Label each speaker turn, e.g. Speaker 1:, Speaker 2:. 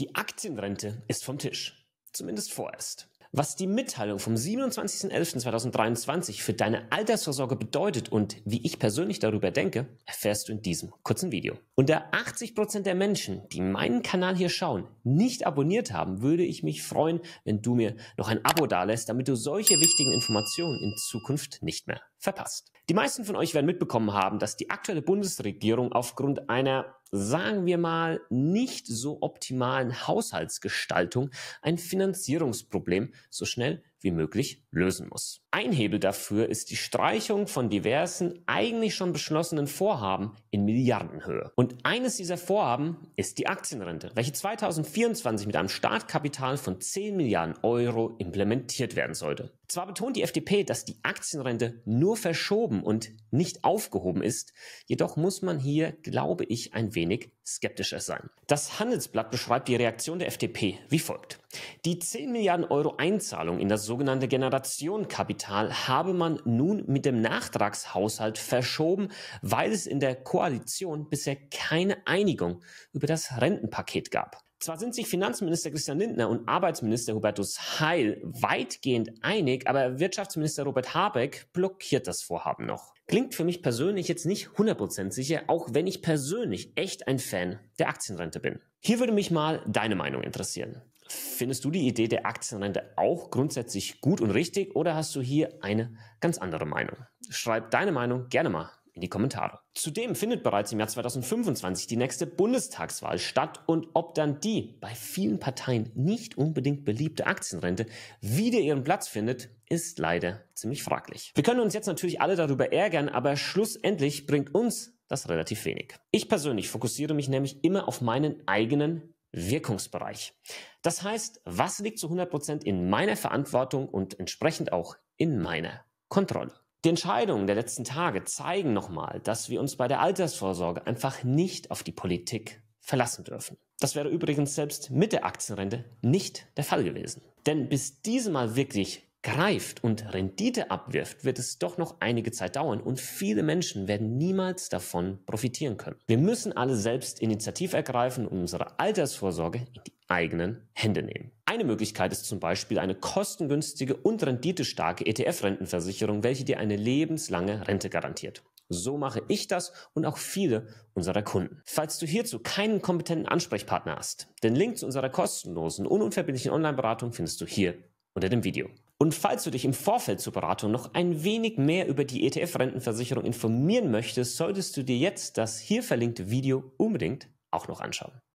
Speaker 1: Die Aktienrente ist vom Tisch. Zumindest vorerst. Was die Mitteilung vom 27.11.2023 für deine Altersvorsorge bedeutet und wie ich persönlich darüber denke, erfährst du in diesem kurzen Video und da 80 Prozent der Menschen, die meinen Kanal hier schauen, nicht abonniert haben, würde ich mich freuen, wenn du mir noch ein Abo dalässt, damit du solche wichtigen Informationen in Zukunft nicht mehr verpasst. Die meisten von euch werden mitbekommen haben, dass die aktuelle Bundesregierung aufgrund einer, sagen wir mal, nicht so optimalen Haushaltsgestaltung ein Finanzierungsproblem so schnell wie möglich lösen muss. Ein Hebel dafür ist die Streichung von diversen eigentlich schon beschlossenen Vorhaben in Milliardenhöhe. Und eines dieser Vorhaben ist die Aktienrente, welche 2024 mit einem Startkapital von 10 Milliarden Euro implementiert werden sollte. Zwar betont die FDP, dass die Aktienrente nur verschoben und nicht aufgehoben ist, jedoch muss man hier, glaube ich, ein wenig skeptischer sein. Das Handelsblatt beschreibt die Reaktion der FDP wie folgt. Die 10 Milliarden Euro Einzahlung in das sogenannte Generationenkapital habe man nun mit dem Nachtragshaushalt verschoben, weil es in der Koalition bisher keine Einigung über das Rentenpaket gab. Zwar sind sich Finanzminister Christian Lindner und Arbeitsminister Hubertus Heil weitgehend einig, aber Wirtschaftsminister Robert Habeck blockiert das Vorhaben noch. Klingt für mich persönlich jetzt nicht 100% sicher, auch wenn ich persönlich echt ein Fan der Aktienrente bin. Hier würde mich mal deine Meinung interessieren. Findest du die Idee der Aktienrente auch grundsätzlich gut und richtig oder hast du hier eine ganz andere Meinung? Schreib deine Meinung gerne mal in die Kommentare. Zudem findet bereits im Jahr 2025 die nächste Bundestagswahl statt und ob dann die bei vielen Parteien nicht unbedingt beliebte Aktienrente wieder ihren Platz findet, ist leider ziemlich fraglich. Wir können uns jetzt natürlich alle darüber ärgern, aber schlussendlich bringt uns das relativ wenig. Ich persönlich fokussiere mich nämlich immer auf meinen eigenen Wirkungsbereich. Das heißt, was liegt zu 100% Prozent in meiner Verantwortung und entsprechend auch in meiner Kontrolle. Die Entscheidungen der letzten Tage zeigen nochmal, dass wir uns bei der Altersvorsorge einfach nicht auf die Politik verlassen dürfen. Das wäre übrigens selbst mit der Aktienrente nicht der Fall gewesen. Denn bis diese mal wirklich greift und Rendite abwirft, wird es doch noch einige Zeit dauern und viele Menschen werden niemals davon profitieren können. Wir müssen alle selbst Initiativ ergreifen und unsere Altersvorsorge in die eigenen Hände nehmen. Eine Möglichkeit ist zum Beispiel eine kostengünstige und renditestarke ETF-Rentenversicherung, welche dir eine lebenslange Rente garantiert. So mache ich das und auch viele unserer Kunden. Falls du hierzu keinen kompetenten Ansprechpartner hast, den Link zu unserer kostenlosen und unverbindlichen Online-Beratung findest du hier unter dem Video. Und falls du dich im Vorfeld zur Beratung noch ein wenig mehr über die ETF-Rentenversicherung informieren möchtest, solltest du dir jetzt das hier verlinkte Video unbedingt auch noch anschauen.